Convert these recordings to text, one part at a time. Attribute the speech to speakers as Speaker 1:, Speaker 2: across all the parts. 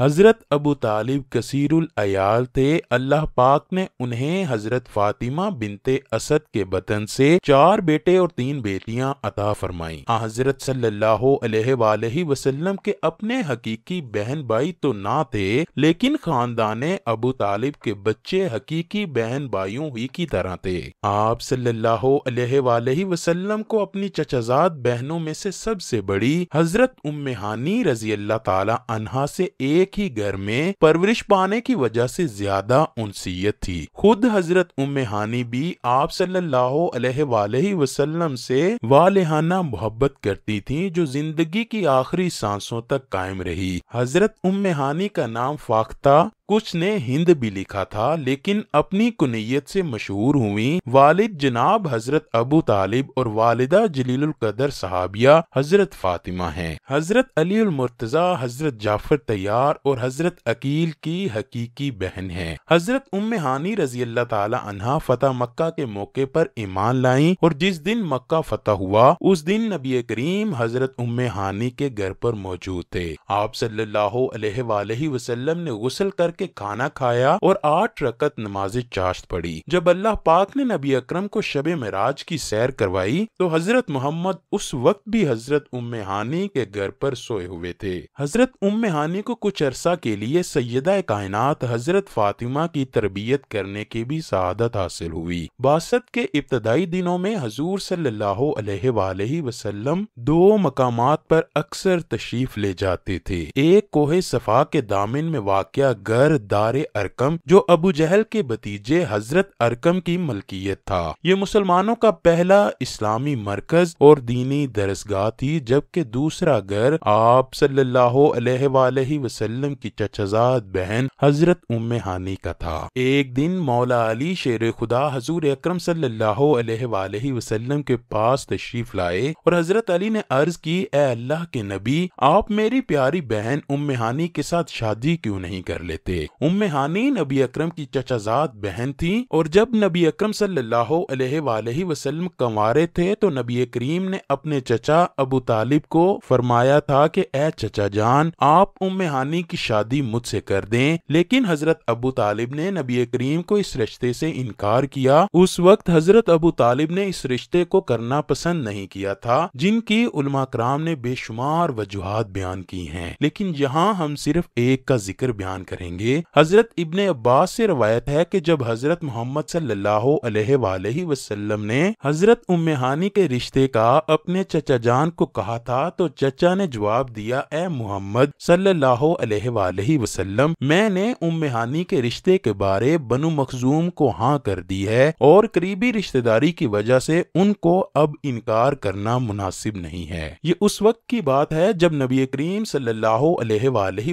Speaker 1: हज़रत अबू तालिब कसीरुल अयाल थे अल्लाह पाक ने उन्हें हज़रत फातिमा बिनते असद के बतन से चार बेटे और तीन बेटियां अता फरमाई हज़रत सल्लल्लाहु वसल्लम के अपने हकीकी बहन भाई तो ना थे लेकिन खानदान अबू तालिब के बच्चे हकीकी बहन भाइयों ही की तरह थे आप सल्लल्लाहु अलैहि वसल्लम को अपनी चचजात बहनों में से सबसे बड़ी हज़रत उम्मेहानी रजी अल्लाह तला से एक ही घर में परवरिश पाने की वजह से ज्यादा उनसीयत थी खुद हजरत उम भी आप सल्लाम वसल्लम से वालहाना मोहब्बत करती थी जो जिंदगी की आखिरी सांसों तक कायम रही हजरत उम का नाम फाख्ता कुछ ने हिंद भी लिखा था लेकिन अपनी कुनीयत से मशहूर हुई वालिद जनाब हजरत अबू तालिब और वालिदा जलील कदर सहाबिया हजरत फातिमा हैं। हजरत अली मुर्तजा हजरत जाफर तैयार और हजरत अकील की हकीकी बहन हैं। हजरत उम हानी रजी अल्लाह तहा फतेह मक्का के मौके पर ईमान लाई और जिस दिन मक्का फतेह हुआ उस दिन नबी करीम हजरत उम हानी के घर पर मौजूद थे आप सल्लाम ने गुसल कर के खाना खाया और आठ रकत नमाज चाश्त पड़ी जब अल्लाह पाक ने नबी अक्रम को शब मराज की सैर करवाई तो हजरत मोहम्मद उस वक्त भी हजरत उम्म हानी के घर पर सोए हुए थे हजरत उम्म हानी को कुछ अरसा के लिए सैदा कायनात हजरत फातिमा की तरबियत करने की भी शहादत हासिल हुई बासत के इब्तदाई दिनों में हजूर सल्लाम दो मकाम पर अक्सर तशरीफ ले जाते थे एक कोहे सफा के दामिन में वाक़ घर दर दार अरकम जो अबू जहल के भतीजे हजरत अरकम की मलकियत था ये मुसलमानों का पहला इस्लामी मरकज और दीनी दरसगाह थी जबकि दूसरा घर आप सल्लाम की चचजाद बहन हजरत उम हानी का था एक दिन मौला अली शेर खुदा हजूर अक्रम सल्लाम के पास तशरीफ लाए और हजरत अली ने अर्ज की ए अल्लाह के नबी आप मेरी प्यारी बहन उम हानी के साथ शादी क्यों नहीं कर लेते थे उम्मे हानी नबी अक्रम की चचाजात बहन थी और जब नबी अक्रम सल्लाम अलैहि कंवारे थे तो नबी करीम ने अपने चचा अबू तालिब को फरमाया था कि ए चचा जान आप उम्मे हानी की शादी मुझसे कर दें लेकिन हजरत अबू तालिब ने नबी करीम को इस रिश्ते से इनकार किया उस वक्त हजरत अबू तालिब ने इस रिश्ते को करना पसंद नहीं किया था जिनकी उलमा कराम ने बेशुमार वजूहत बयान की हैं लेकिन यहाँ हम सिर्फ एक का जिक्र बयान करेंगे लिए हजरत इबन अब्बास से रवायत है कि जब हजरत मोहम्मद वसल्लम ने हजरत उम्मेहानी के रिश्ते का अपने चचा जान को कहा था तो चचा ने जवाब दिया ए मोहम्मद सल्लल्लाहु वसल्लम मैंने उम्मेहानी के रिश्ते के बारे बनु मखजूम को हाँ कर दी है और करीबी रिश्तेदारी की वजह से उनको अब इनकार करना मुनासिब नहीं है ये उस वक्त की बात है जब नबी करीम सल्लल्लाहु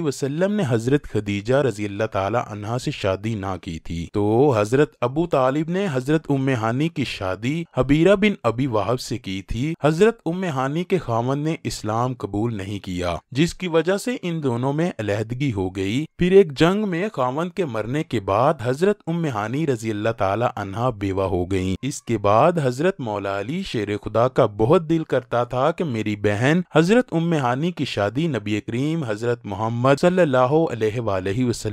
Speaker 1: वसल्लम ने हजरत खदीजा रजी रजी अल्लाह तहा से शादी ना की थी तो हजरत अबू तालिब ने हजरत उम्म की शादी हबीरा बिन अबी वाहब से की थी हजरत उम्म के खामन ने इस्लाम कबूल नहीं किया जिसकी वजह से इन दोनों में अलहदगी हो गई फिर एक जंग में खामन के मरने के बाद हजरत उम्म रजी अल्लाह तहा बेवा हो गयी इसके बाद हजरत मोलाली शेर खुदा का बहुत दिल करता था की मेरी बहन हजरत उम्म की शादी नबी करीम हजरत मोहम्मद सल्लाह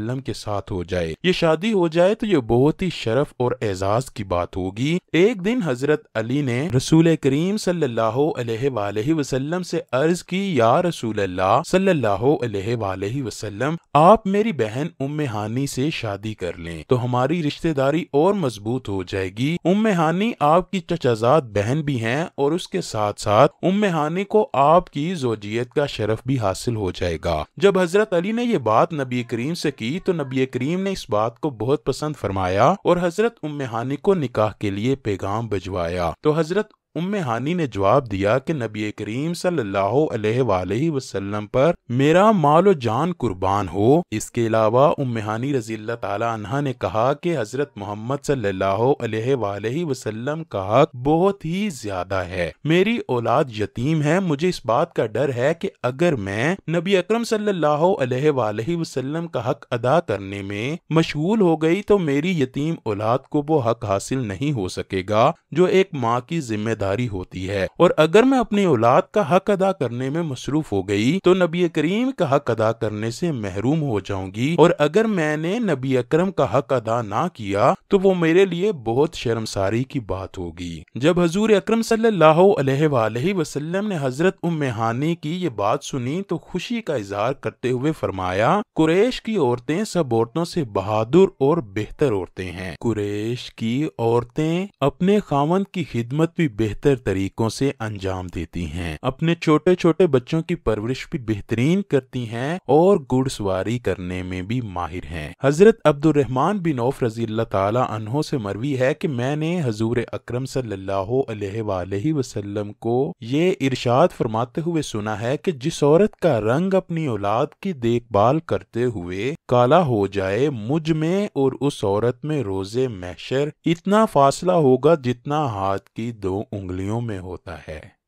Speaker 1: वसल्लम के साथ हो जाए ये शादी हो जाए तो ये बहुत ही शरफ और एजाज की बात होगी एक दिन हजरत अली ने रसूल करीम सल्लाम से अर्ज की या रसूल सल्लाम आप मेरी बहन उम्म हानी से शादी कर ले तो हमारी रिश्तेदारी और मजबूत हो जाएगी उम्म हानी आपकी चचाजाद बहन भी है और उसके साथ साथ उम्म हानी को आपकी जोजियत का शरफ भी हासिल हो जाएगा जब हजरत अली ने ये बात नबी करीम से की तो नबी करीम ने इस बात को बहुत पसंद फरमाया और हजरत उम्मेहानी को निकाह के लिए पैगाम भिजवाया तो हजरत उम्मे हानी ने जवाब दिया कि नबी करीम सल्लल्लाहु अलैहि वसल्लम पर मेरा माल जान कुर्बान हो इसके अलावा उम्मे हानी रजी तहा ने कहा कि हजरत मोहम्मद सल्लल्लाहु अलैहि वसल्लम का हक बहुत ही ज्यादा है मेरी औलाद यतीम है मुझे इस बात का डर है कि अगर मैं नबी अकरम सल्लल्लाहु अलैहि वसल्लम का हक अदा करने में मशगूल हो गई तो मेरी यतीम औलाद को वो हक हासिल नहीं हो सकेगा जो एक माँ की जिम्मेदारी जिम्मेदारी होती है और अगर मैं अपनी औलाद का हक अदा करने में मसरूफ हो गई तो नबी करीम का हक अदा करने से महरूम हो जाऊंगी और अगर मैंने नबी अक्रम का हक अदा ना किया तो वो मेरे लिए बहुत शर्मसारी की बात होगी जब हजूर अक्रम सल्लाम ने हजरत उम्मानी की ये बात सुनी तो खुशी का इजहार करते हुए फरमाया कुरेश की औरतें सब औरतों से बहादुर और बेहतर औरतें हैं कुरेश की औरतें अपने खामन की खिदमत भी बेहतर बेहतर तरीकों से अंजाम देती हैं अपने छोटे छोटे बच्चों की परवरिश भी बेहतरीन करती हैं और घुड़सवारी करने में भी माहिर हैं हजरत अब्दुलरहमान बिन औफ रजी तहों से मरवी है कि मैंने हजूर अक्रम वसल्लम को ये इरशाद फरमाते हुए सुना है कि जिस औरत का रंग अपनी औलाद की देखभाल करते हुए काला हो जाए मुझ में और उस औरत में रोजे मैशर इतना फासला होगा जितना हाथ की दो उंगलियों में होता है